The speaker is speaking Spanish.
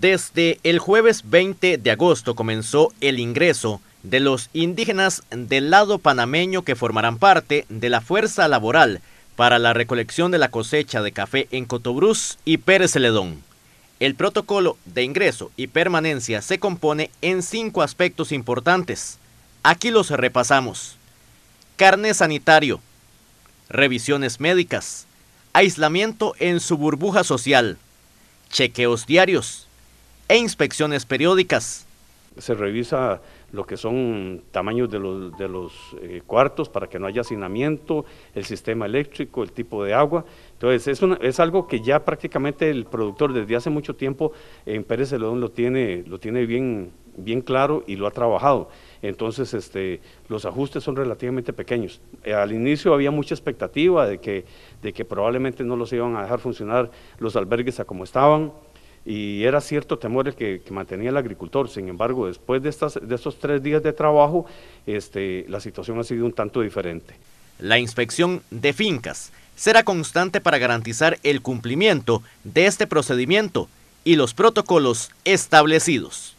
Desde el jueves 20 de agosto comenzó el ingreso de los indígenas del lado panameño que formarán parte de la fuerza laboral para la recolección de la cosecha de café en Cotobruz y Pérez Celedón. El protocolo de ingreso y permanencia se compone en cinco aspectos importantes. Aquí los repasamos. Carne sanitario, revisiones médicas, aislamiento en su burbuja social, chequeos diarios, e inspecciones periódicas. Se revisa lo que son tamaños de los, de los eh, cuartos para que no haya hacinamiento, el sistema eléctrico, el tipo de agua. Entonces, es, es algo que ya prácticamente el productor desde hace mucho tiempo en Pérez Celedón lo tiene, lo tiene bien, bien claro y lo ha trabajado. Entonces, este, los ajustes son relativamente pequeños. Eh, al inicio había mucha expectativa de que, de que probablemente no los iban a dejar funcionar los albergues a como estaban y era cierto temor el que, mantenía el agricultor. Sin embargo, después de, estos tres días de trabajo, este, la situación ha sido un tanto diferente. La inspección de fincas será constante para garantizar el cumplimiento de este procedimiento y los protocolos establecidos.